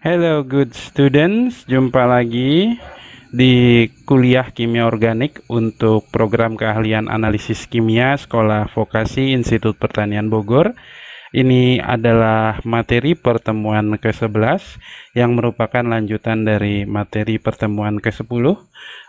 Hello good students, jumpa lagi di kuliah kimia organik untuk program keahlian analisis kimia Sekolah Vokasi Institut Pertanian Bogor. Ini adalah materi pertemuan ke-11 yang merupakan lanjutan dari materi pertemuan ke-10 uh,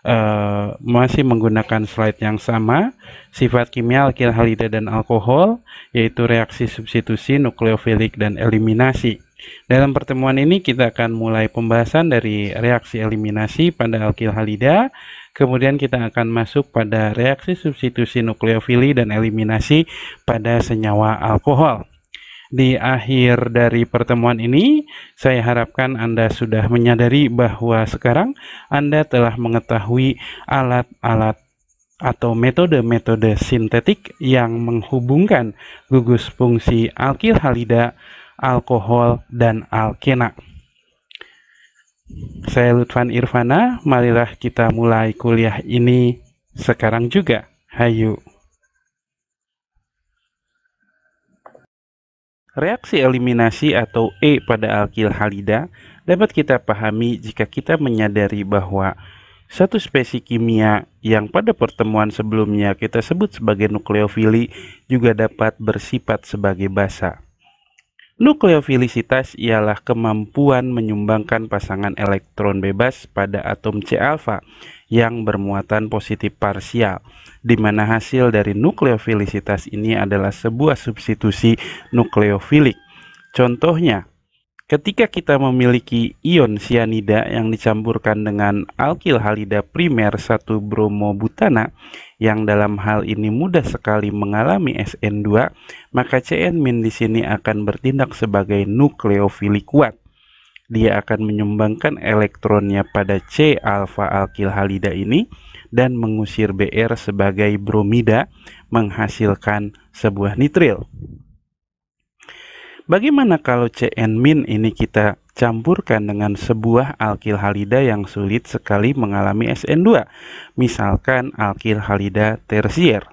eh, masih menggunakan slide yang sama sifat kimia alkil halida dan alkohol yaitu reaksi substitusi nukleofilik dan eliminasi. Dalam pertemuan ini kita akan mulai pembahasan dari reaksi eliminasi pada alkil halida, kemudian kita akan masuk pada reaksi substitusi nukleofili dan eliminasi pada senyawa alkohol. Di akhir dari pertemuan ini, saya harapkan Anda sudah menyadari bahwa sekarang Anda telah mengetahui alat-alat atau metode-metode sintetik yang menghubungkan gugus fungsi alkil halida alkohol, dan alkena. Saya Lutfan Irvana, marilah kita mulai kuliah ini sekarang juga. Hayu. Reaksi eliminasi atau E pada alkil halida dapat kita pahami jika kita menyadari bahwa satu spesi kimia yang pada pertemuan sebelumnya kita sebut sebagai nukleofili juga dapat bersifat sebagai basa. Nukleofilisitas ialah kemampuan menyumbangkan pasangan elektron bebas pada atom C-alfa yang bermuatan positif parsial, di mana hasil dari nukleofilisitas ini adalah sebuah substitusi nukleofilik. Contohnya, ketika kita memiliki ion sianida yang dicampurkan dengan alkil halida primer 1 bromobutana, yang dalam hal ini mudah sekali mengalami SN2, maka CN- di sini akan bertindak sebagai nukleofilik kuat. Dia akan menyumbangkan elektronnya pada C alfa alkil halida ini dan mengusir BR sebagai bromida menghasilkan sebuah nitril. Bagaimana kalau CN min ini kita campurkan dengan sebuah alkil halida yang sulit sekali mengalami SN2, misalkan alkil halida tersier.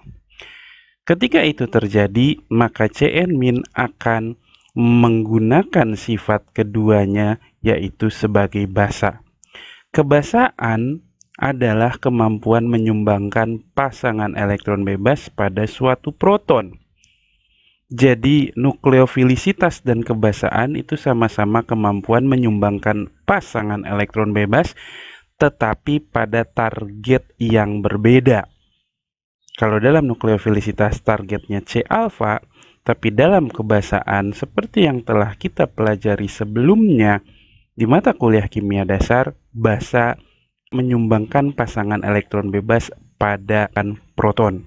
Ketika itu terjadi, maka CN min akan menggunakan sifat keduanya yaitu sebagai basa. Kebasaan adalah kemampuan menyumbangkan pasangan elektron bebas pada suatu proton. Jadi nukleofilisitas dan kebasaan itu sama-sama kemampuan menyumbangkan pasangan elektron bebas tetapi pada target yang berbeda. Kalau dalam nukleofilisitas targetnya C alfa, tapi dalam kebasaan seperti yang telah kita pelajari sebelumnya di mata kuliah kimia dasar, basa menyumbangkan pasangan elektron bebas pada proton.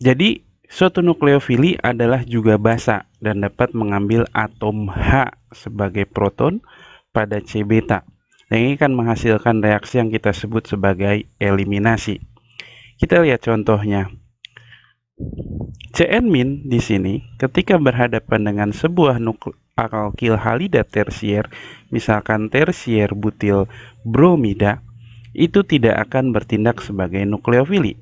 Jadi Suatu nukleofili adalah juga basa dan dapat mengambil atom H sebagai proton pada C beta. Dan ini akan menghasilkan reaksi yang kita sebut sebagai eliminasi. Kita lihat contohnya. CN min di sini ketika berhadapan dengan sebuah alkil halida tersier, misalkan tersier butil bromida, itu tidak akan bertindak sebagai nukleofili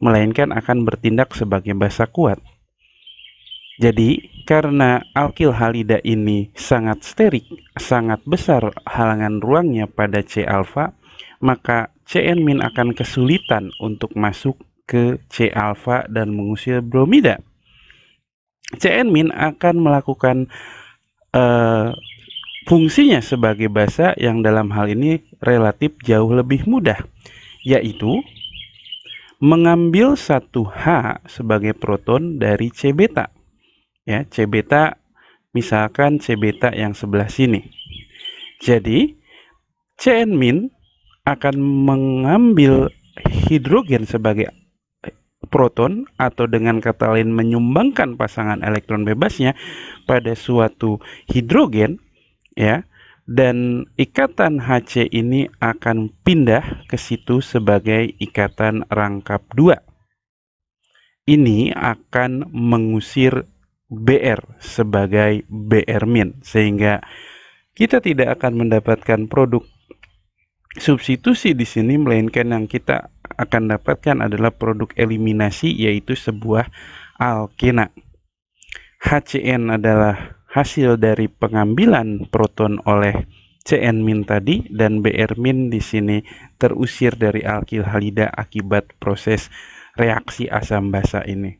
melainkan akan bertindak sebagai basa kuat. Jadi, karena alkil halida ini sangat sterik, sangat besar halangan ruangnya pada C alfa, maka CN min akan kesulitan untuk masuk ke C alfa dan mengusir bromida. CN min akan melakukan uh, fungsinya sebagai basa yang dalam hal ini relatif jauh lebih mudah, yaitu mengambil satu H sebagai proton dari C beta. Ya, C beta misalkan C beta yang sebelah sini. Jadi, CN min akan mengambil hidrogen sebagai proton atau dengan kata lain menyumbangkan pasangan elektron bebasnya pada suatu hidrogen ya dan ikatan HC ini akan pindah ke situ sebagai ikatan rangkap 2. Ini akan mengusir BR sebagai BR min sehingga kita tidak akan mendapatkan produk substitusi di sini melainkan yang kita akan dapatkan adalah produk eliminasi yaitu sebuah alkena. HCN adalah hasil dari pengambilan proton oleh CN min tadi dan BR min di sini terusir dari alkil halida akibat proses reaksi asam basa ini.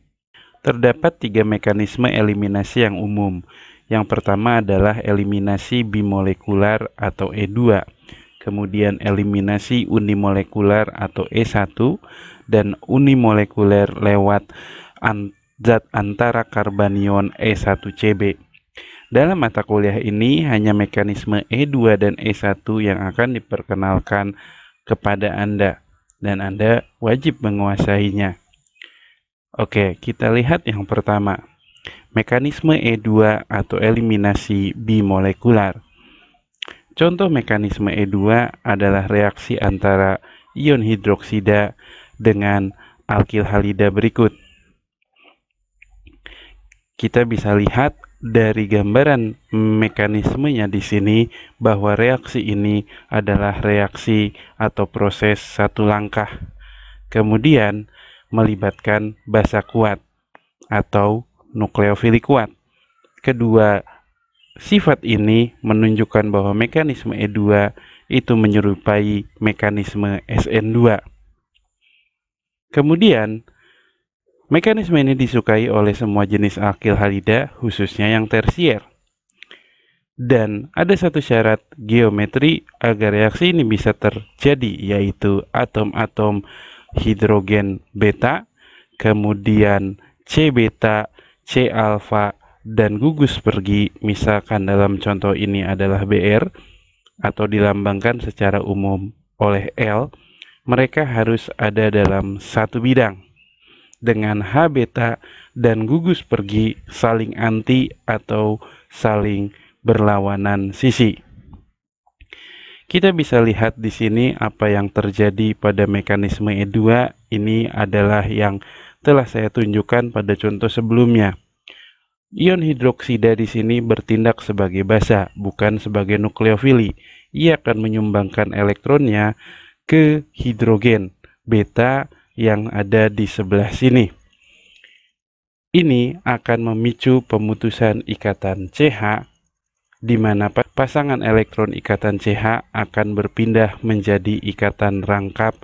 Terdapat tiga mekanisme eliminasi yang umum. Yang pertama adalah eliminasi bimolekular atau E2, kemudian eliminasi unimolekular atau E1, dan unimolekuler lewat zat antara karbanion E1CB. Dalam mata kuliah ini hanya mekanisme E2 dan E1 yang akan diperkenalkan kepada Anda dan Anda wajib menguasainya. Oke, kita lihat yang pertama. Mekanisme E2 atau eliminasi bimolekular. Contoh mekanisme E2 adalah reaksi antara ion hidroksida dengan alkil halida berikut. Kita bisa lihat dari gambaran mekanismenya di sini bahwa reaksi ini adalah reaksi atau proses satu langkah. Kemudian melibatkan basa kuat atau nukleofili kuat. Kedua, sifat ini menunjukkan bahwa mekanisme E2 itu menyerupai mekanisme SN2. Kemudian, Mekanisme ini disukai oleh semua jenis akil halida, khususnya yang tersier. Dan ada satu syarat geometri agar reaksi ini bisa terjadi, yaitu atom-atom hidrogen beta, kemudian C beta, C alfa, dan gugus pergi, misalkan dalam contoh ini adalah BR, atau dilambangkan secara umum oleh L, mereka harus ada dalam satu bidang dengan H beta dan gugus pergi saling anti atau saling berlawanan sisi. Kita bisa lihat di sini apa yang terjadi pada mekanisme E2 ini adalah yang telah saya tunjukkan pada contoh sebelumnya. Ion hidroksida di sini bertindak sebagai basa, bukan sebagai nukleofili. Ia akan menyumbangkan elektronnya ke hidrogen. Beta yang ada di sebelah sini. Ini akan memicu pemutusan ikatan CH di mana pasangan elektron ikatan CH akan berpindah menjadi ikatan rangkap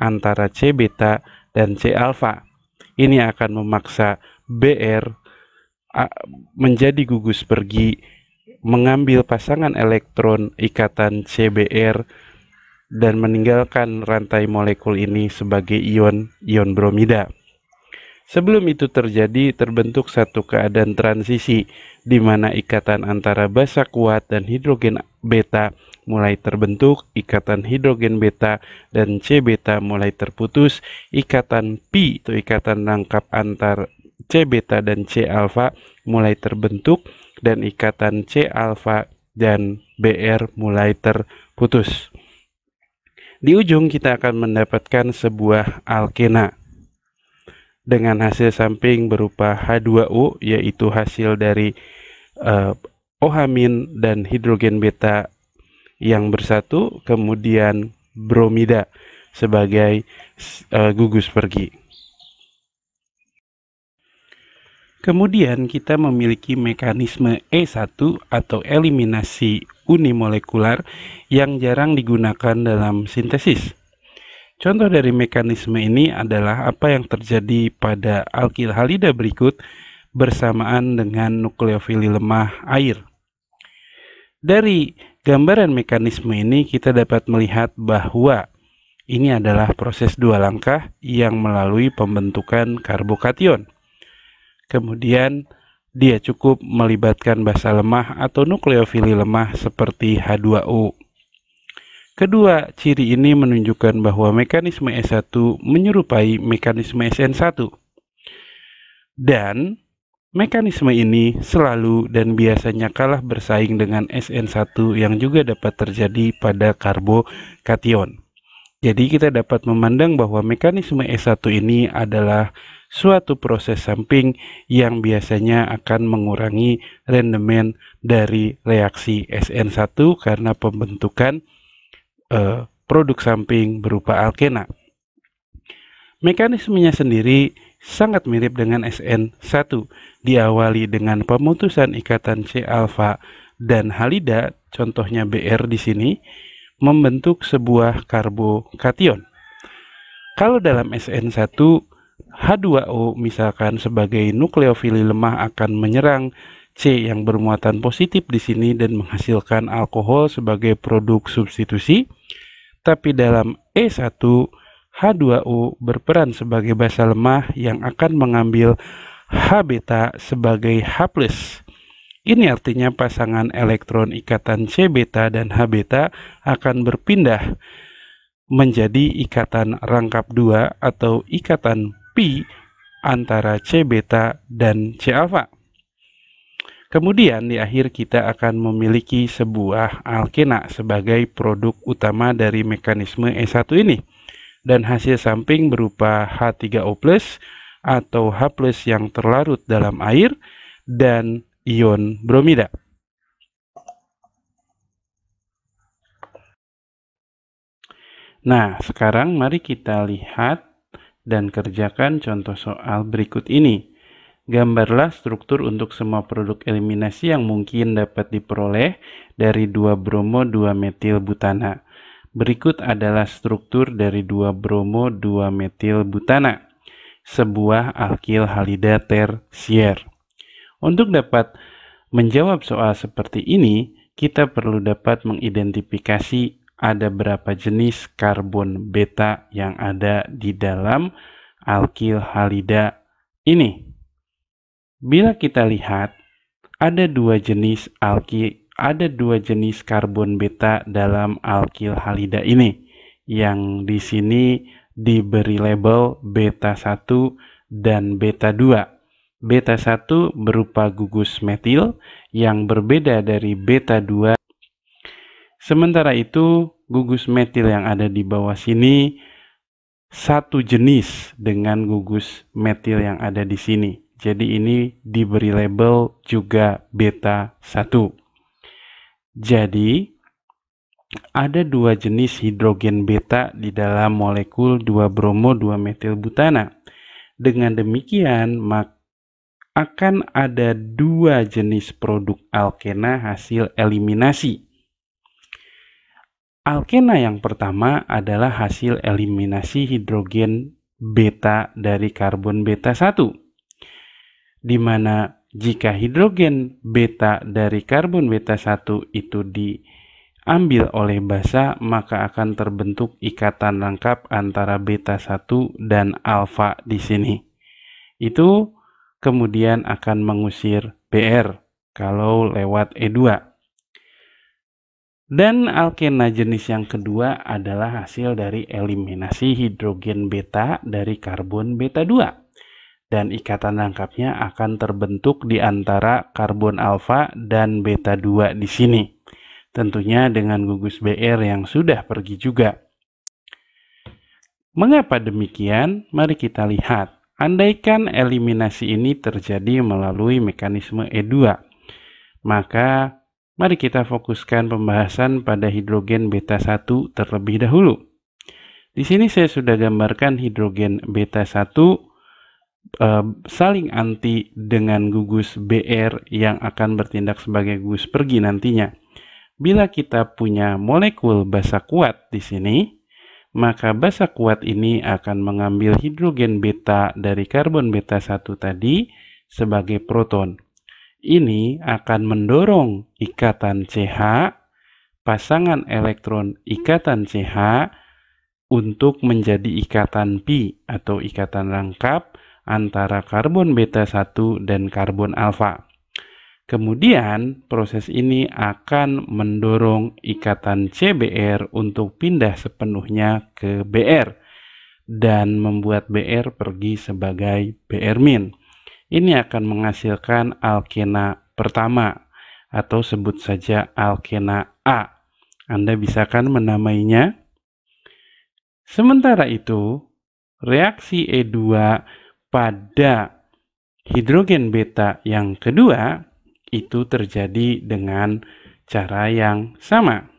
antara C beta dan C alfa. Ini akan memaksa BR menjadi gugus pergi mengambil pasangan elektron ikatan CBR dan meninggalkan rantai molekul ini sebagai ion ion bromida. Sebelum itu terjadi, terbentuk satu keadaan transisi di mana ikatan antara basa kuat dan hidrogen beta mulai terbentuk, ikatan hidrogen beta dan C beta mulai terputus, ikatan pi atau ikatan rangkap antar C beta dan C alfa mulai terbentuk dan ikatan C alfa dan BR mulai terputus. Di ujung kita akan mendapatkan sebuah alkena dengan hasil samping berupa H2O yaitu hasil dari eh, ohamin dan hidrogen beta yang bersatu kemudian bromida sebagai eh, gugus pergi. Kemudian kita memiliki mekanisme E1 atau eliminasi unimolekular yang jarang digunakan dalam sintesis. Contoh dari mekanisme ini adalah apa yang terjadi pada alkil halida berikut bersamaan dengan nukleofili lemah air. Dari gambaran mekanisme ini kita dapat melihat bahwa ini adalah proses dua langkah yang melalui pembentukan karbokation. Kemudian dia cukup melibatkan basa lemah atau nukleofili lemah seperti H2O. Kedua, ciri ini menunjukkan bahwa mekanisme S1 menyerupai mekanisme SN1. Dan mekanisme ini selalu dan biasanya kalah bersaing dengan SN1 yang juga dapat terjadi pada karbokation. Jadi kita dapat memandang bahwa mekanisme S1 ini adalah suatu proses samping yang biasanya akan mengurangi rendemen dari reaksi SN1 karena pembentukan eh, produk samping berupa alkena. Mekanismenya sendiri sangat mirip dengan SN1, diawali dengan pemutusan ikatan C alfa dan halida, contohnya BR di sini, membentuk sebuah karbokation. Kalau dalam SN1 H2O misalkan sebagai nukleofili lemah akan menyerang C yang bermuatan positif di sini dan menghasilkan alkohol sebagai produk substitusi. Tapi dalam E1 H2O berperan sebagai basa lemah yang akan mengambil H beta sebagai H+. Ini artinya pasangan elektron ikatan C beta dan H beta akan berpindah menjadi ikatan rangkap 2 atau ikatan pi antara C beta dan C alfa. Kemudian di akhir kita akan memiliki sebuah alkena sebagai produk utama dari mekanisme E1 ini. Dan hasil samping berupa H3O+, atau H+, yang terlarut dalam air, dan ion bromida. Nah, sekarang mari kita lihat dan kerjakan contoh soal berikut ini. Gambarlah struktur untuk semua produk eliminasi yang mungkin dapat diperoleh dari 2 bromo 2 metil butana. Berikut adalah struktur dari 2 bromo 2 metil butana, sebuah alkil halida tersier. Untuk dapat menjawab soal seperti ini, kita perlu dapat mengidentifikasi ada berapa jenis karbon beta yang ada di dalam alkil halida ini. Bila kita lihat, ada dua jenis alki, ada dua jenis karbon beta dalam alkil halida ini yang di sini diberi label beta 1 dan beta 2. Beta 1 berupa gugus metil yang berbeda dari beta 2 Sementara itu, gugus metil yang ada di bawah sini satu jenis dengan gugus metil yang ada di sini. Jadi ini diberi label juga beta 1. Jadi ada dua jenis hidrogen beta di dalam molekul 2 bromo 2 metil butana. Dengan demikian, maka akan ada dua jenis produk alkena hasil eliminasi Alkena yang pertama adalah hasil eliminasi hidrogen beta dari karbon beta 1. Di mana jika hidrogen beta dari karbon beta 1 itu diambil oleh basa, maka akan terbentuk ikatan lengkap antara beta 1 dan alfa di sini. Itu kemudian akan mengusir BR kalau lewat E2. Dan alkena jenis yang kedua adalah hasil dari eliminasi hidrogen beta dari karbon beta 2. Dan ikatan lengkapnya akan terbentuk di antara karbon alfa dan beta 2 di sini. Tentunya dengan gugus BR yang sudah pergi juga. Mengapa demikian? Mari kita lihat. Andaikan eliminasi ini terjadi melalui mekanisme E2, maka Mari kita fokuskan pembahasan pada hidrogen beta 1 terlebih dahulu. Di sini saya sudah gambarkan hidrogen beta 1 e, eh, saling anti dengan gugus BR yang akan bertindak sebagai gugus pergi nantinya. Bila kita punya molekul basa kuat di sini, maka basa kuat ini akan mengambil hidrogen beta dari karbon beta 1 tadi sebagai proton. Ini akan mendorong ikatan CH, pasangan elektron ikatan CH untuk menjadi ikatan pi atau ikatan rangkap antara karbon beta 1 dan karbon alfa. Kemudian, proses ini akan mendorong ikatan CBR untuk pindah sepenuhnya ke BR dan membuat BR pergi sebagai BR ini akan menghasilkan alkena pertama atau sebut saja alkena A. Anda bisa kan menamainya? Sementara itu, reaksi E2 pada hidrogen beta yang kedua itu terjadi dengan cara yang sama.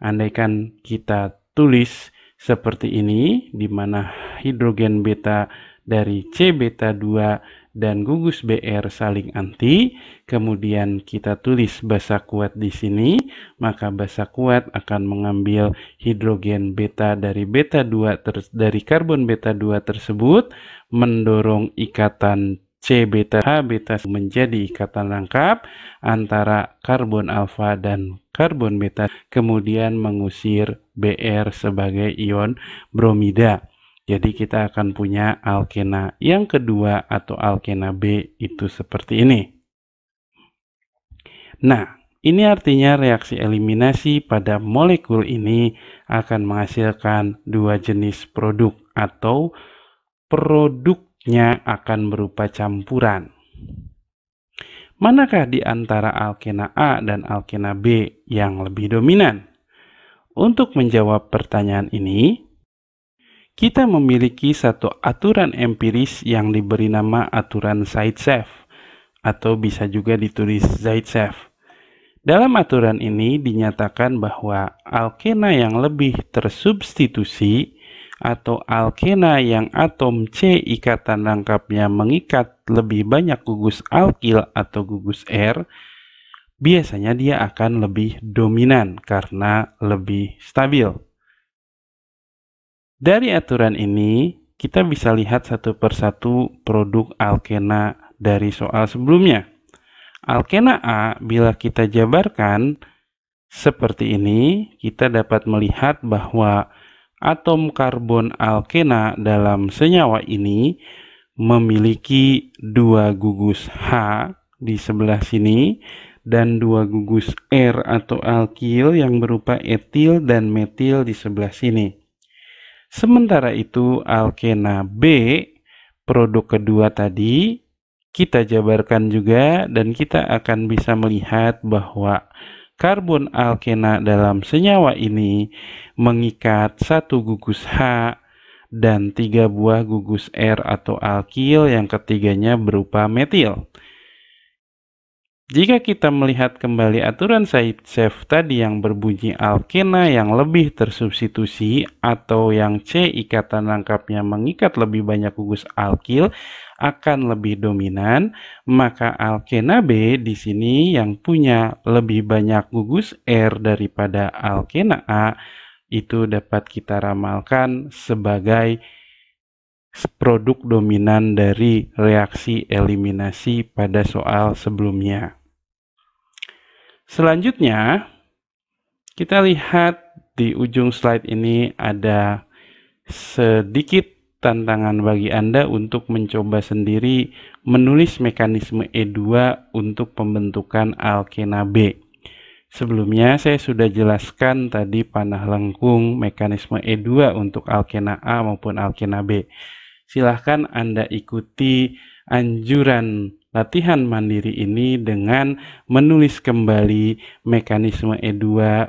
Andaikan kita tulis seperti ini, di mana hidrogen beta dari C beta 2 dan gugus BR saling anti, kemudian kita tulis basa kuat di sini, maka basa kuat akan mengambil hidrogen beta dari beta 2 dari karbon beta 2 tersebut, mendorong ikatan C beta H beta menjadi ikatan lengkap antara karbon alfa dan karbon beta, kemudian mengusir BR sebagai ion bromida. Jadi kita akan punya alkena yang kedua atau alkena B itu seperti ini. Nah, ini artinya reaksi eliminasi pada molekul ini akan menghasilkan dua jenis produk atau produknya akan berupa campuran. Manakah di antara alkena A dan alkena B yang lebih dominan? Untuk menjawab pertanyaan ini, kita memiliki satu aturan empiris yang diberi nama aturan Zaitsev atau bisa juga ditulis Zaitsev. Dalam aturan ini dinyatakan bahwa alkena yang lebih tersubstitusi atau alkena yang atom C ikatan rangkapnya mengikat lebih banyak gugus alkil atau gugus R, biasanya dia akan lebih dominan karena lebih stabil. Dari aturan ini, kita bisa lihat satu persatu produk alkena dari soal sebelumnya. Alkena A bila kita jabarkan seperti ini, kita dapat melihat bahwa atom karbon alkena dalam senyawa ini memiliki dua gugus H di sebelah sini dan dua gugus R atau alkil yang berupa etil dan metil di sebelah sini. Sementara itu alkena B produk kedua tadi kita jabarkan juga dan kita akan bisa melihat bahwa karbon alkena dalam senyawa ini mengikat satu gugus H dan tiga buah gugus R atau alkil yang ketiganya berupa metil. Jika kita melihat kembali aturan Zaitsev tadi yang berbunyi alkena yang lebih tersubstitusi atau yang C ikatan rangkapnya mengikat lebih banyak gugus alkil akan lebih dominan, maka alkena B di sini yang punya lebih banyak gugus R daripada alkena A itu dapat kita ramalkan sebagai produk dominan dari reaksi eliminasi pada soal sebelumnya. Selanjutnya, kita lihat di ujung slide ini ada sedikit tantangan bagi Anda untuk mencoba sendiri menulis mekanisme E2 untuk pembentukan alkena B. Sebelumnya saya sudah jelaskan tadi panah lengkung mekanisme E2 untuk alkena A maupun alkena B. Silahkan Anda ikuti anjuran latihan mandiri ini dengan menulis kembali mekanisme E2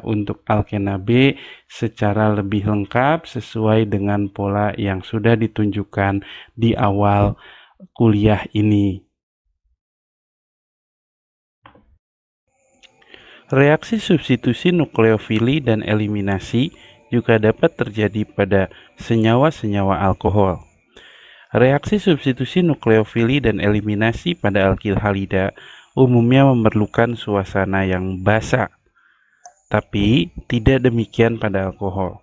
untuk alkena B secara lebih lengkap sesuai dengan pola yang sudah ditunjukkan di awal kuliah ini. Reaksi substitusi nukleofili dan eliminasi juga dapat terjadi pada senyawa-senyawa alkohol. Reaksi substitusi nukleofili dan eliminasi pada alkil halida umumnya memerlukan suasana yang basah. Tapi tidak demikian pada alkohol.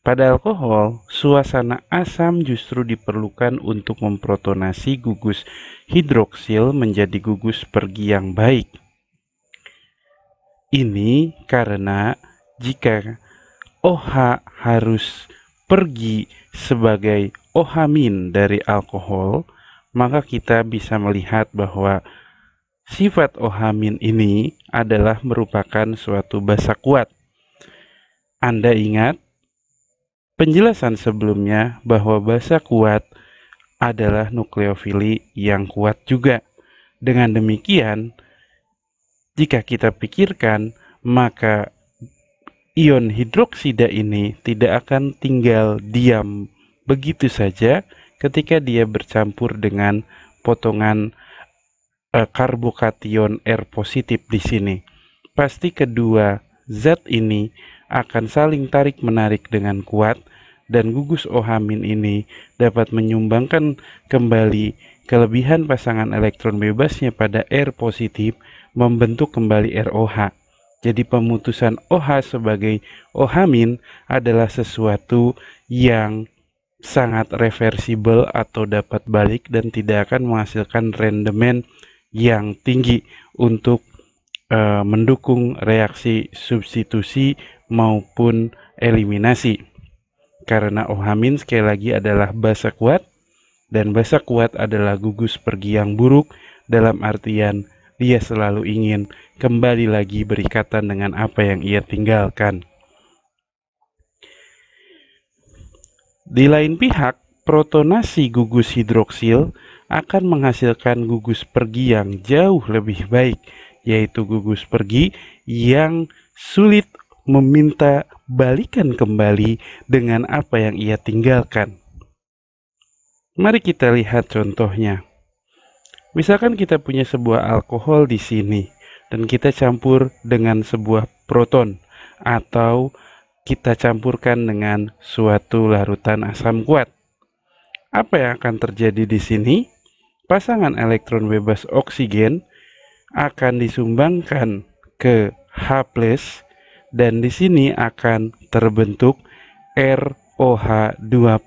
Pada alkohol, suasana asam justru diperlukan untuk memprotonasi gugus hidroksil menjadi gugus pergi yang baik. Ini karena jika OH harus pergi sebagai ohamin dari alkohol, maka kita bisa melihat bahwa sifat ohamin ini adalah merupakan suatu basa kuat. Anda ingat penjelasan sebelumnya bahwa basa kuat adalah nukleofili yang kuat juga. Dengan demikian, jika kita pikirkan, maka ion hidroksida ini tidak akan tinggal diam begitu saja ketika dia bercampur dengan potongan eh, karbokation R positif di sini. Pasti kedua zat ini akan saling tarik-menarik dengan kuat dan gugus ohamin ini dapat menyumbangkan kembali kelebihan pasangan elektron bebasnya pada R positif membentuk kembali ROH. Jadi pemutusan OH sebagai OH- adalah sesuatu yang sangat reversible atau dapat balik dan tidak akan menghasilkan rendemen yang tinggi untuk e, mendukung reaksi substitusi maupun eliminasi. Karena ohamin sekali lagi adalah basa kuat dan basa kuat adalah gugus pergi yang buruk dalam artian dia selalu ingin kembali lagi berikatan dengan apa yang ia tinggalkan. Di lain pihak, protonasi gugus hidroksil akan menghasilkan gugus pergi yang jauh lebih baik, yaitu gugus pergi yang sulit meminta balikan kembali dengan apa yang ia tinggalkan. Mari kita lihat contohnya. Misalkan kita punya sebuah alkohol di sini dan kita campur dengan sebuah proton atau kita campurkan dengan suatu larutan asam kuat. Apa yang akan terjadi di sini? Pasangan elektron bebas oksigen akan disumbangkan ke H+ dan di sini akan terbentuk ROH2+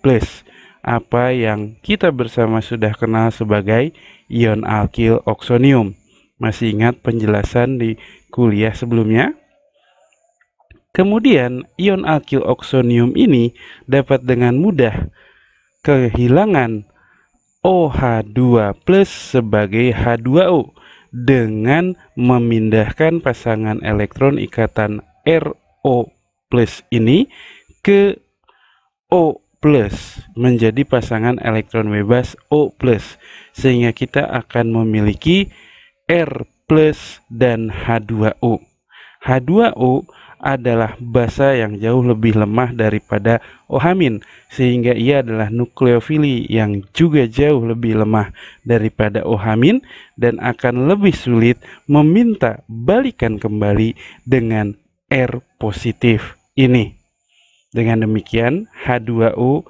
apa yang kita bersama sudah kenal sebagai ion alkil oksonium. Masih ingat penjelasan di kuliah sebelumnya? Kemudian, ion alkil oksonium ini dapat dengan mudah kehilangan OH2 plus sebagai H2O dengan memindahkan pasangan elektron ikatan RO plus ini ke O plus menjadi pasangan elektron bebas O plus sehingga kita akan memiliki R plus dan H2O. H2O adalah basa yang jauh lebih lemah daripada ohamin, sehingga ia adalah nukleofili yang juga jauh lebih lemah daripada ohamin dan akan lebih sulit meminta balikan kembali dengan R positif ini. Dengan demikian, H2O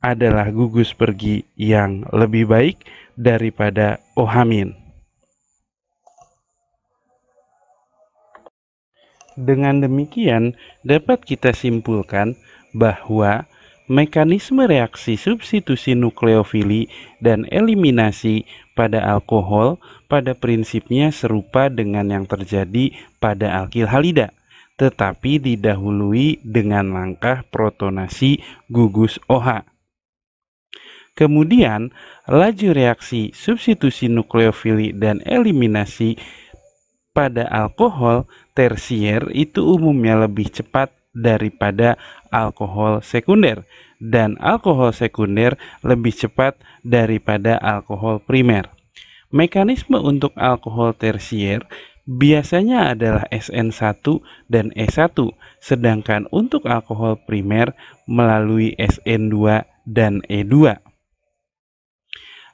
adalah gugus pergi yang lebih baik daripada ohamin. Dengan demikian, dapat kita simpulkan bahwa mekanisme reaksi substitusi nukleofili dan eliminasi pada alkohol pada prinsipnya serupa dengan yang terjadi pada alkil halida tetapi didahului dengan langkah protonasi gugus OH. Kemudian, laju reaksi substitusi nukleofili dan eliminasi pada alkohol tersier itu umumnya lebih cepat daripada alkohol sekunder dan alkohol sekunder lebih cepat daripada alkohol primer. Mekanisme untuk alkohol tersier biasanya adalah SN1 dan E1, sedangkan untuk alkohol primer melalui SN2 dan E2.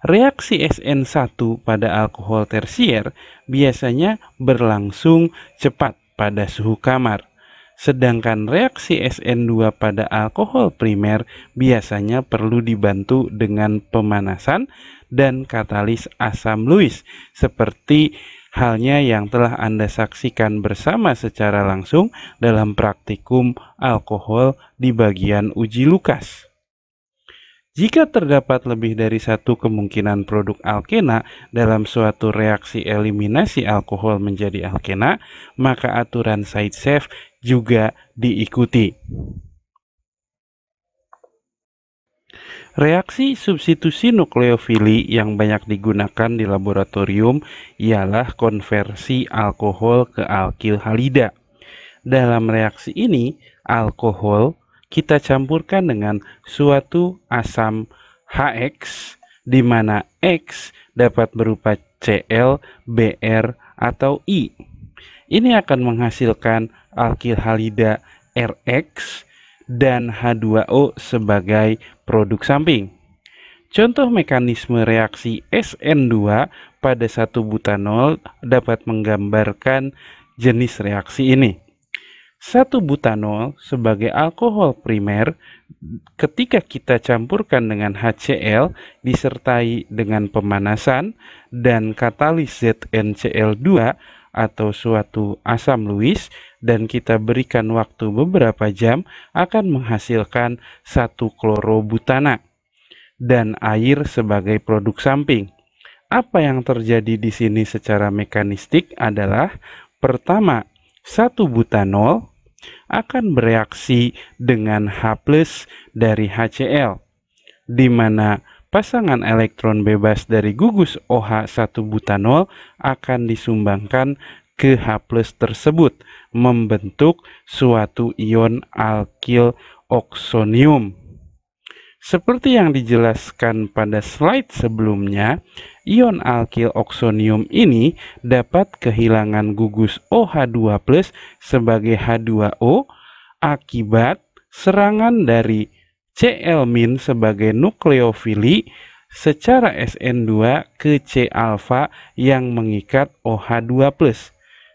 Reaksi SN1 pada alkohol tersier biasanya berlangsung cepat pada suhu kamar, sedangkan reaksi SN2 pada alkohol primer biasanya perlu dibantu dengan pemanasan dan katalis asam Lewis seperti halnya yang telah Anda saksikan bersama secara langsung dalam praktikum alkohol di bagian uji lukas. Jika terdapat lebih dari satu kemungkinan produk alkena dalam suatu reaksi eliminasi alkohol menjadi alkena, maka aturan side safe juga diikuti. Reaksi substitusi nukleofili yang banyak digunakan di laboratorium ialah konversi alkohol ke alkil halida. Dalam reaksi ini, alkohol kita campurkan dengan suatu asam HX di mana X dapat berupa Cl, Br, atau I. Ini akan menghasilkan alkil halida Rx dan H2O sebagai produk samping. Contoh mekanisme reaksi SN2 pada satu butanol dapat menggambarkan jenis reaksi ini. Satu butanol sebagai alkohol primer ketika kita campurkan dengan HCl disertai dengan pemanasan dan katalis ZnCl2 atau suatu asam Lewis dan kita berikan waktu beberapa jam akan menghasilkan satu klorobutana dan air sebagai produk samping. Apa yang terjadi di sini secara mekanistik adalah pertama, satu butanol akan bereaksi dengan H+ dari HCl di mana pasangan elektron bebas dari gugus OH1 butanol akan disumbangkan ke H+ tersebut membentuk suatu ion alkil oksonium. Seperti yang dijelaskan pada slide sebelumnya, ion alkil oksonium ini dapat kehilangan gugus OH2+ sebagai H2O akibat serangan dari Cl- sebagai nukleofili secara SN2 ke C-alfa yang mengikat OH2+.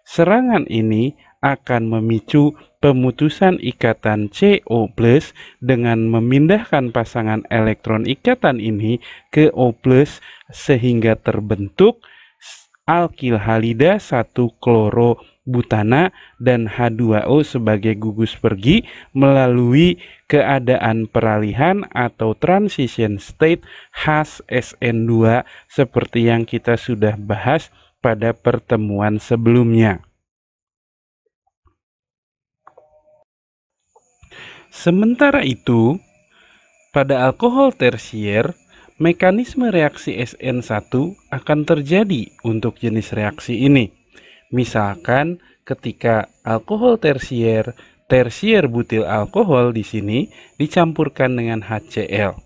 Serangan ini akan memicu pemutusan ikatan CO+ dengan memindahkan pasangan elektron ikatan ini ke O+ sehingga terbentuk alkil halida 1 kloro butana dan H2O sebagai gugus pergi melalui keadaan peralihan atau transition state khas SN2 seperti yang kita sudah bahas pada pertemuan sebelumnya. Sementara itu, pada alkohol tersier, mekanisme reaksi SN1 akan terjadi untuk jenis reaksi ini. Misalkan ketika alkohol tersier, tersier butil alkohol di sini dicampurkan dengan HCl.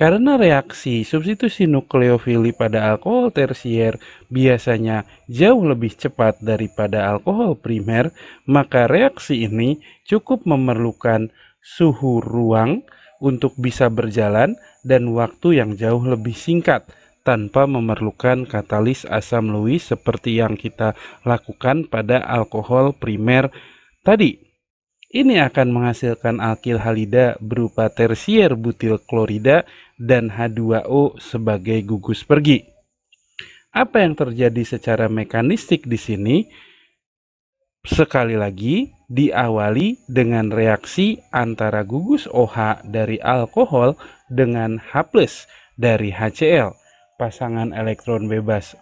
Karena reaksi substitusi nukleofili pada alkohol tersier biasanya jauh lebih cepat daripada alkohol primer, maka reaksi ini cukup memerlukan suhu ruang untuk bisa berjalan dan waktu yang jauh lebih singkat tanpa memerlukan katalis asam Lewis seperti yang kita lakukan pada alkohol primer tadi. Ini akan menghasilkan alkil halida berupa tersier butil klorida dan H2O sebagai gugus pergi. Apa yang terjadi secara mekanistik di sini? Sekali lagi, diawali dengan reaksi antara gugus OH dari alkohol dengan H+ dari HCl. Pasangan elektron bebas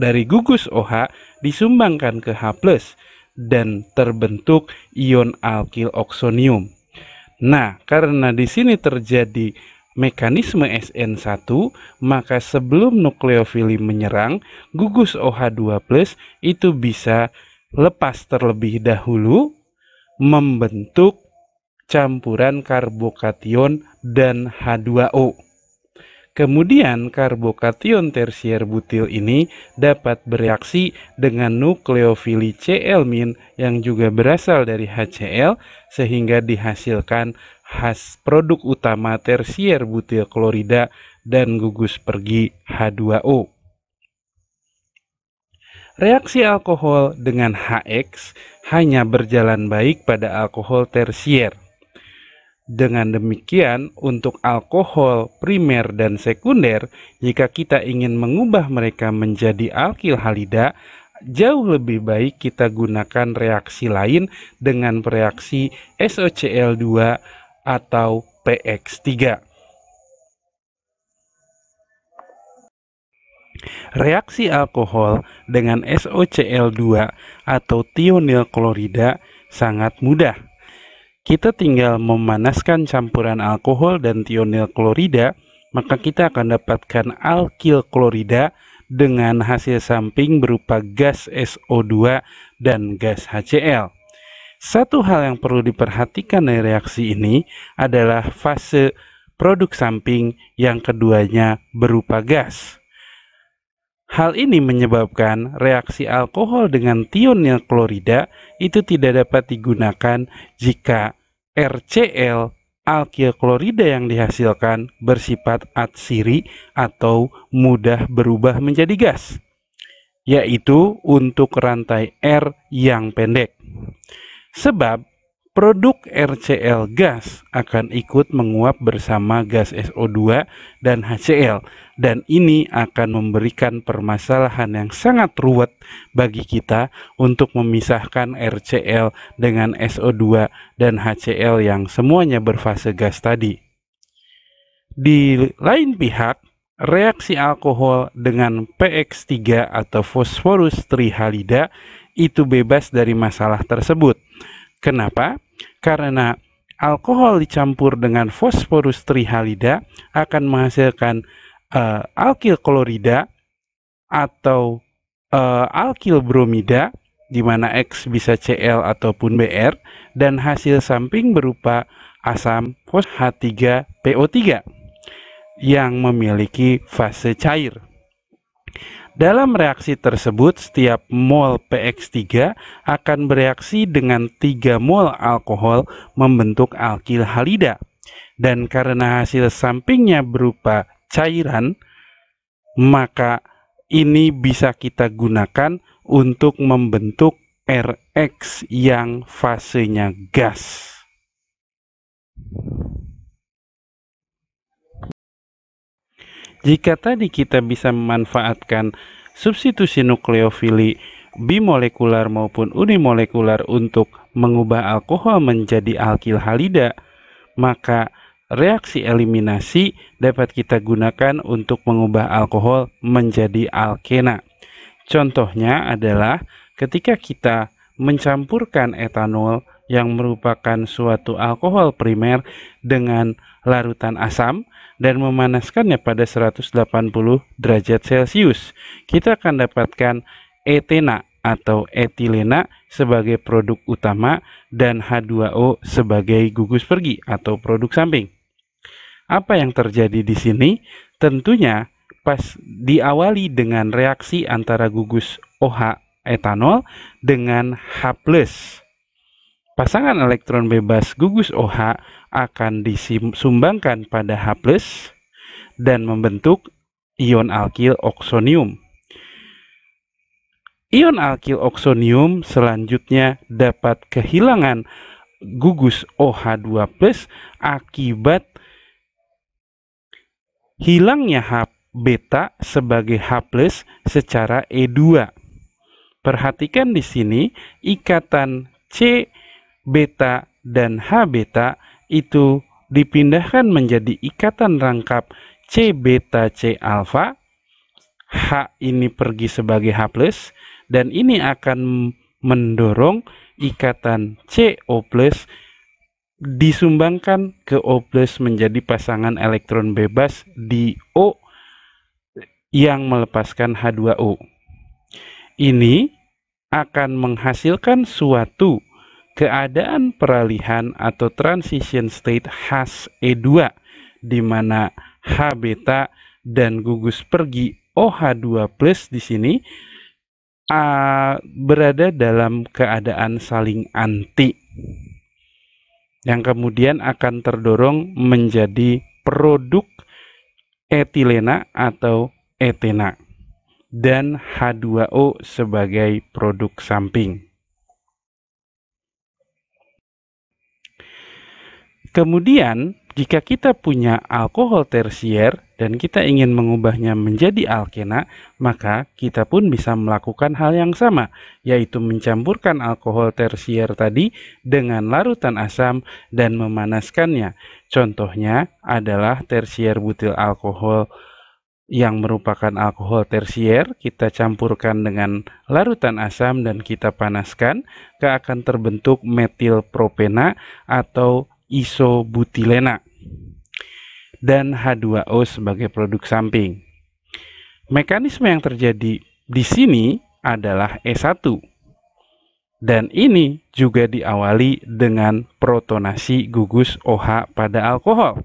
dari gugus OH disumbangkan ke H+ dan terbentuk ion alkil oksonium. Nah, karena di sini terjadi mekanisme SN1, maka sebelum nukleofili menyerang, gugus OH2+ itu bisa lepas terlebih dahulu membentuk campuran karbokation dan H2O. Kemudian karbokation tersier butil ini dapat bereaksi dengan nukleofili Cl- yang juga berasal dari HCl sehingga dihasilkan khas produk utama tersier butil klorida dan gugus pergi H2O. Reaksi alkohol dengan HX hanya berjalan baik pada alkohol tersier. Dengan demikian, untuk alkohol primer dan sekunder, jika kita ingin mengubah mereka menjadi alkil halida, jauh lebih baik kita gunakan reaksi lain dengan reaksi SOCl2 atau PX3. Reaksi alkohol dengan SOCl2 atau tionil klorida sangat mudah kita tinggal memanaskan campuran alkohol dan tionil klorida, maka kita akan dapatkan alkil klorida dengan hasil samping berupa gas SO2 dan gas HCl. Satu hal yang perlu diperhatikan dari reaksi ini adalah fase produk samping yang keduanya berupa gas. Hal ini menyebabkan reaksi alkohol dengan tionil klorida itu tidak dapat digunakan jika RCl alkil klorida yang dihasilkan bersifat atsiri atau mudah berubah menjadi gas, yaitu untuk rantai R yang pendek. Sebab Produk RCL gas akan ikut menguap bersama gas SO2 dan HCl dan ini akan memberikan permasalahan yang sangat ruwet bagi kita untuk memisahkan RCL dengan SO2 dan HCl yang semuanya berfase gas tadi. Di lain pihak, reaksi alkohol dengan PX3 atau fosforus trihalida itu bebas dari masalah tersebut. Kenapa? Karena alkohol dicampur dengan fosforus trihalida akan menghasilkan uh, eh, alkil klorida atau uh, eh, alkil bromida di mana X bisa Cl ataupun Br dan hasil samping berupa asam H3PO3 yang memiliki fase cair. Dalam reaksi tersebut, setiap mol PX3 akan bereaksi dengan 3 mol alkohol membentuk alkil halida. Dan karena hasil sampingnya berupa cairan, maka ini bisa kita gunakan untuk membentuk RX yang fasenya gas. Jika tadi kita bisa memanfaatkan substitusi nukleofili bimolekular maupun unimolekular untuk mengubah alkohol menjadi alkil halida, maka reaksi eliminasi dapat kita gunakan untuk mengubah alkohol menjadi alkena. Contohnya adalah ketika kita mencampurkan etanol yang merupakan suatu alkohol primer dengan larutan asam dan memanaskannya pada 180 derajat Celcius. Kita akan dapatkan etena atau etilena sebagai produk utama dan H2O sebagai gugus pergi atau produk samping. Apa yang terjadi di sini? Tentunya pas diawali dengan reaksi antara gugus OH etanol dengan H+ Pasangan elektron bebas gugus OH akan disumbangkan pada H+, dan membentuk ion alkil oksonium. Ion alkil oksonium selanjutnya dapat kehilangan gugus OH2+ akibat hilangnya H beta sebagai H+ secara E2. Perhatikan di sini ikatan C beta dan H beta itu dipindahkan menjadi ikatan rangkap C beta C alfa. H ini pergi sebagai H+, dan ini akan mendorong ikatan CO+, disumbangkan ke O+, menjadi pasangan elektron bebas di O yang melepaskan H2O. Ini akan menghasilkan suatu keadaan peralihan atau transition state khas E2 di mana H beta dan gugus pergi OH2 plus di sini uh, berada dalam keadaan saling anti yang kemudian akan terdorong menjadi produk etilena atau etena dan H2O sebagai produk samping. Kemudian, jika kita punya alkohol tersier dan kita ingin mengubahnya menjadi alkena, maka kita pun bisa melakukan hal yang sama, yaitu mencampurkan alkohol tersier tadi dengan larutan asam dan memanaskannya. Contohnya adalah tersier butil alkohol yang merupakan alkohol tersier, kita campurkan dengan larutan asam dan kita panaskan, ke akan terbentuk metil propena atau isobutilena dan H2O sebagai produk samping. Mekanisme yang terjadi di sini adalah E1 dan ini juga diawali dengan protonasi gugus OH pada alkohol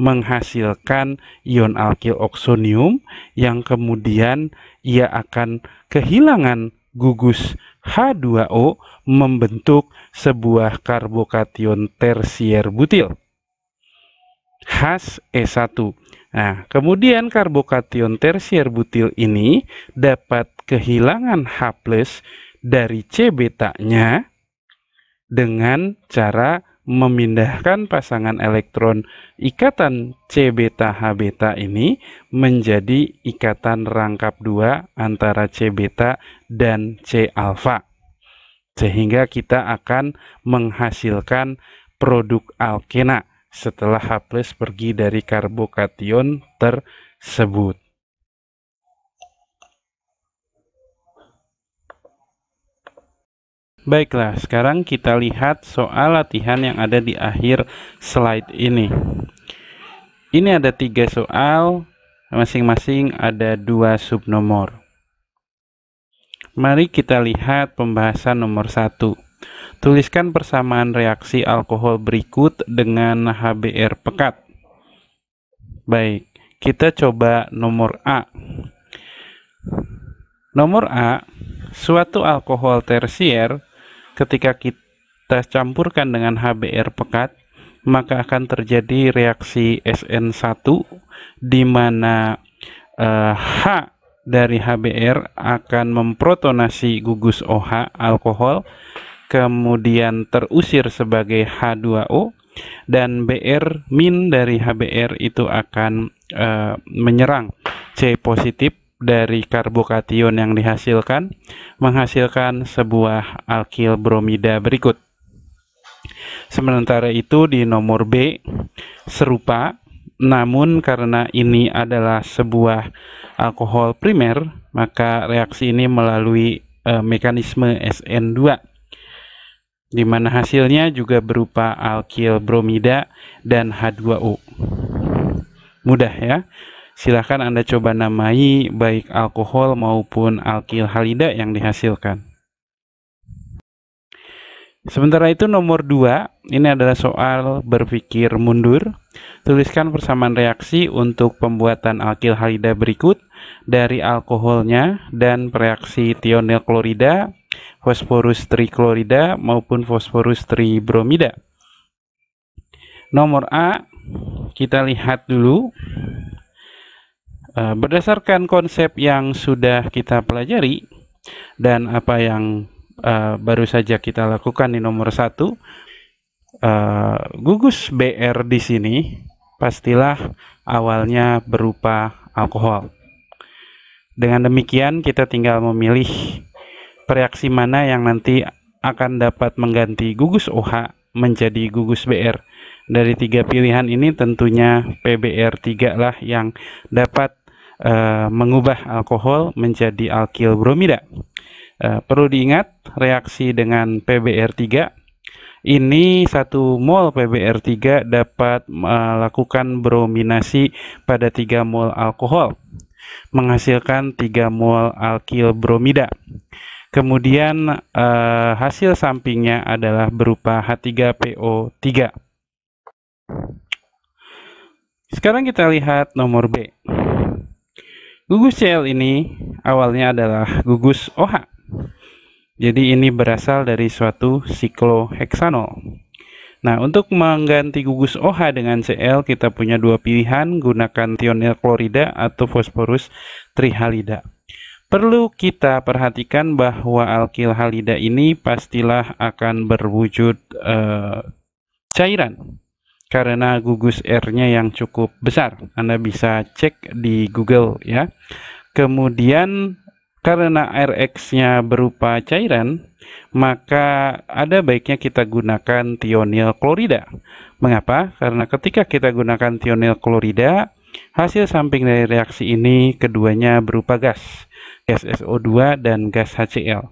menghasilkan ion alkil oksonium yang kemudian ia akan kehilangan gugus H2O membentuk sebuah karbokation tersier butil khas E1. Nah, kemudian karbokation tersier butil ini dapat kehilangan H+ dari C betanya dengan cara memindahkan pasangan elektron ikatan C beta H beta ini menjadi ikatan rangkap dua antara C beta dan C alfa. Sehingga kita akan menghasilkan produk alkena setelah H+ pergi dari karbokation tersebut. Baiklah, sekarang kita lihat soal latihan yang ada di akhir slide ini. Ini ada tiga soal, masing-masing ada dua subnomor. Mari kita lihat pembahasan nomor satu. Tuliskan persamaan reaksi alkohol berikut dengan HBr pekat. Baik, kita coba nomor A. Nomor A, suatu alkohol tersier Ketika kita campurkan dengan HBr pekat, maka akan terjadi reaksi SN1 di mana eh, H dari HBr akan memprotonasi gugus OH alkohol kemudian terusir sebagai H2O dan Br min dari HBr itu akan eh, menyerang C positif dari karbokation yang dihasilkan menghasilkan sebuah alkil bromida berikut. Sementara itu di nomor B serupa namun karena ini adalah sebuah alkohol primer maka reaksi ini melalui e, mekanisme SN2 di mana hasilnya juga berupa alkil bromida dan H2O. Mudah ya silahkan Anda coba namai baik alkohol maupun alkil halida yang dihasilkan. Sementara itu nomor 2, ini adalah soal berpikir mundur. Tuliskan persamaan reaksi untuk pembuatan alkil halida berikut dari alkoholnya dan reaksi tionil klorida, fosforus triklorida maupun fosforus tribromida. Nomor A, kita lihat dulu Eh, berdasarkan konsep yang sudah kita pelajari dan apa yang uh, baru saja kita lakukan di nomor satu, uh, gugus BR di sini pastilah awalnya berupa alkohol. Dengan demikian kita tinggal memilih reaksi mana yang nanti akan dapat mengganti gugus OH menjadi gugus BR. Dari tiga pilihan ini tentunya PBR3 lah yang dapat Eh, mengubah alkohol menjadi alkil bromida. Uh, eh, perlu diingat reaksi dengan PBr3 ini satu mol PBr3 dapat melakukan brominasi pada 3 mol alkohol menghasilkan 3 mol alkil bromida. Kemudian eh, hasil sampingnya adalah berupa H3PO3. Sekarang kita lihat nomor B. Gugus CL ini awalnya adalah gugus OH. Jadi ini berasal dari suatu sikloheksanol. Nah, untuk mengganti gugus OH dengan CL, kita punya dua pilihan, gunakan tionil klorida atau fosforus trihalida. Perlu kita perhatikan bahwa alkil halida ini pastilah akan berwujud eh, cairan karena gugus R-nya yang cukup besar. Anda bisa cek di Google ya. Kemudian karena RX-nya berupa cairan, maka ada baiknya kita gunakan tionil klorida. Mengapa? Karena ketika kita gunakan tionil klorida, hasil samping dari reaksi ini keduanya berupa gas gas SO2 dan gas HCl.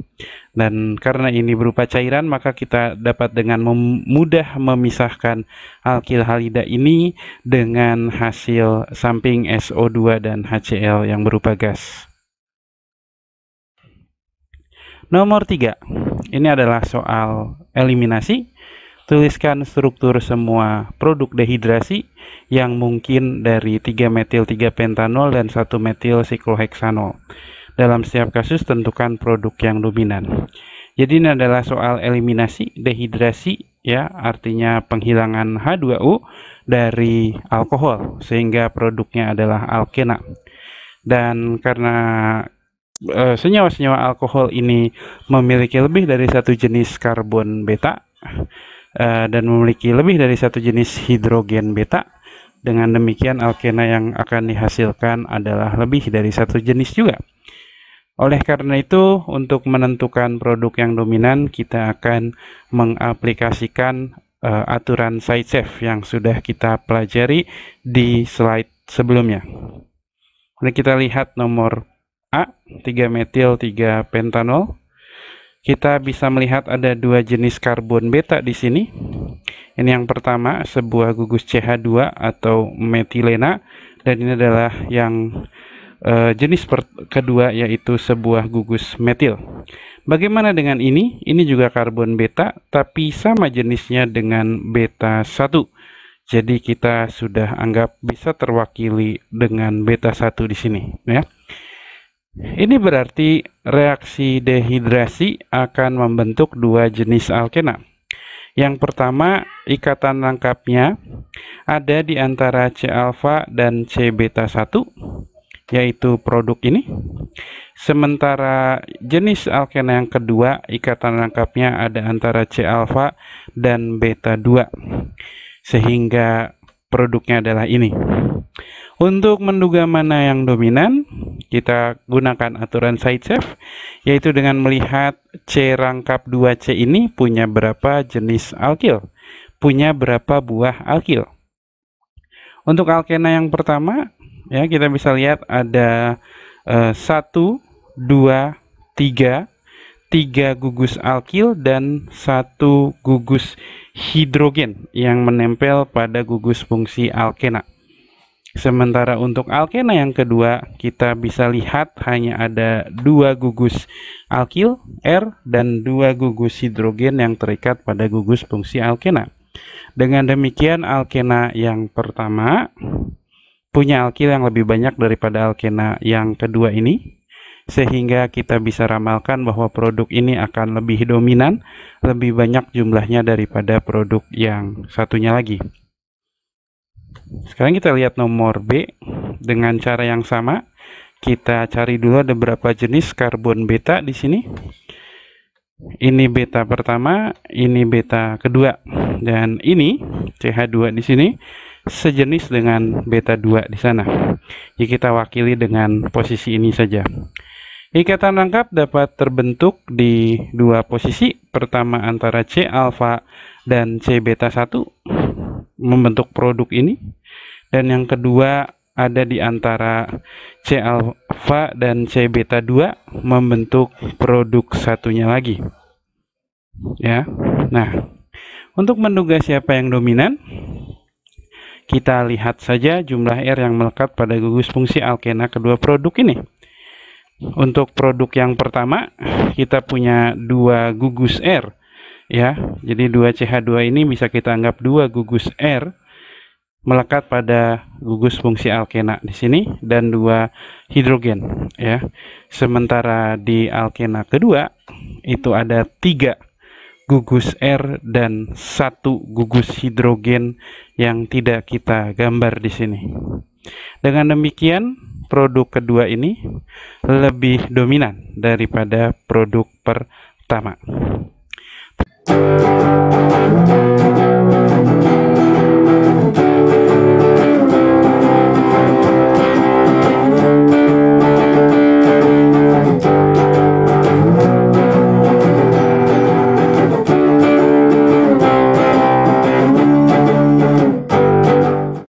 Dan karena ini berupa cairan, maka kita dapat dengan mem mudah memisahkan alkil halida ini dengan hasil samping SO2 dan HCl yang berupa gas. Nomor 3. Ini adalah soal eliminasi. Tuliskan struktur semua produk dehidrasi yang mungkin dari 3 metil 3 pentanol dan 1 metil sikloheksanol. Dalam setiap kasus tentukan produk yang dominan. Jadi ini adalah soal eliminasi dehidrasi ya, artinya penghilangan H2O dari alkohol sehingga produknya adalah alkena. Dan karena senyawa eh, senyawa-senyawa alkohol ini memiliki lebih dari satu jenis karbon beta uh, dan memiliki lebih dari satu jenis hidrogen beta, dengan demikian alkena yang akan dihasilkan adalah lebih dari satu jenis juga. Oleh karena itu, untuk menentukan produk yang dominan, kita akan mengaplikasikan uh, aturan side save yang sudah kita pelajari di slide sebelumnya. Mari kita lihat nomor A, 3-metil, 3-pentanol. Kita bisa melihat ada dua jenis karbon beta di sini. Ini yang pertama, sebuah gugus CH2 atau metilena, dan ini adalah yang Uh, jenis kedua yaitu sebuah gugus metil. Bagaimana dengan ini? Ini juga karbon beta, tapi sama jenisnya dengan beta 1. Jadi kita sudah anggap bisa terwakili dengan beta 1 di sini. Ya. Ini berarti reaksi dehidrasi akan membentuk dua jenis alkena. Yang pertama, ikatan lengkapnya ada di antara C alfa dan C beta 1 yaitu produk ini. Sementara jenis alkena yang kedua ikatan rangkapnya ada antara C alfa dan beta 2. Sehingga produknya adalah ini. Untuk menduga mana yang dominan, kita gunakan aturan side sideshaft, yaitu dengan melihat C rangkap 2C ini punya berapa jenis alkil, punya berapa buah alkil. Untuk alkena yang pertama, ya kita bisa lihat ada eh, satu dua tiga tiga gugus alkil dan satu gugus hidrogen yang menempel pada gugus fungsi alkena. Sementara untuk alkena yang kedua, kita bisa lihat hanya ada dua gugus alkil R dan dua gugus hidrogen yang terikat pada gugus fungsi alkena. Dengan demikian alkena yang pertama punya alkil yang lebih banyak daripada alkena yang kedua ini sehingga kita bisa ramalkan bahwa produk ini akan lebih dominan lebih banyak jumlahnya daripada produk yang satunya lagi sekarang kita lihat nomor B dengan cara yang sama kita cari dulu ada berapa jenis karbon beta di sini ini beta pertama, ini beta kedua, dan ini CH2 di sini sejenis dengan beta 2 di sana. Jadi kita wakili dengan posisi ini saja. Ikatan lengkap dapat terbentuk di dua posisi, pertama antara C alfa dan C beta 1 membentuk produk ini dan yang kedua ada di antara C alfa dan C beta 2 membentuk produk satunya lagi. Ya. Nah, untuk menduga siapa yang dominan, kita lihat saja jumlah R yang melekat pada gugus fungsi alkena kedua produk ini. Untuk produk yang pertama, kita punya dua gugus R. ya. Jadi dua ch 2 ini bisa kita anggap dua gugus R melekat pada gugus fungsi alkena di sini dan dua hidrogen ya. Sementara di alkena kedua itu ada tiga gugus R dan satu gugus hidrogen yang tidak kita gambar di sini. Dengan demikian, produk kedua ini lebih dominan daripada produk pertama.